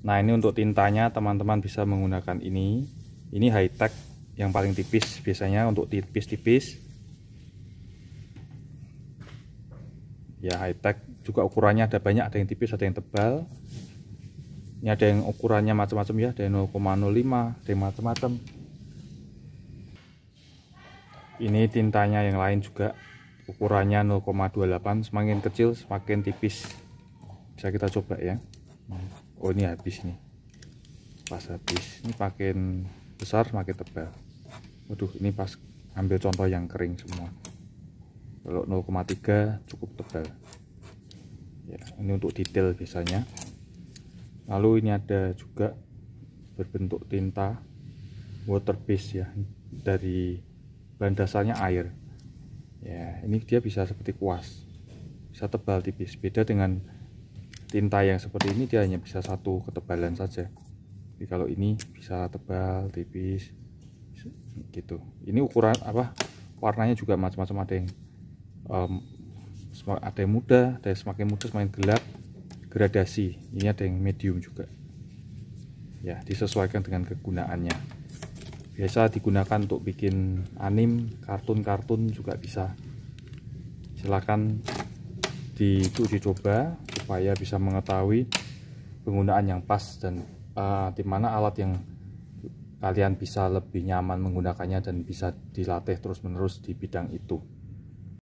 Nah ini untuk tintanya teman-teman bisa menggunakan ini Ini high tech yang paling tipis biasanya untuk tipis-tipis Ya high tech juga ukurannya ada banyak ada yang tipis ada yang tebal Ini ada yang ukurannya macam-macam ya ada yang 0,05 ada macam-macam Ini tintanya yang lain juga ukurannya 0,28 semakin kecil semakin tipis bisa kita coba ya oh ini habis nih pas habis ini makin besar makin tebal waduh ini pas ambil contoh yang kering semua kalau 0,3 cukup tebal ya, ini untuk detail biasanya lalu ini ada juga berbentuk tinta water base ya dari bahan dasarnya air ya ini dia bisa seperti kuas bisa tebal tipis beda dengan tinta yang seperti ini dia hanya bisa satu ketebalan saja jadi kalau ini bisa tebal tipis gitu ini ukuran apa warnanya juga macam-macam ada yang um, ada yang muda ada yang semakin muda semakin gelap gradasi ini ada yang medium juga ya disesuaikan dengan kegunaannya biasa digunakan untuk bikin anim kartun-kartun juga bisa silahkan diuji coba supaya bisa mengetahui penggunaan yang pas dan uh, di mana alat yang kalian bisa lebih nyaman menggunakannya dan bisa dilatih terus-menerus di bidang itu.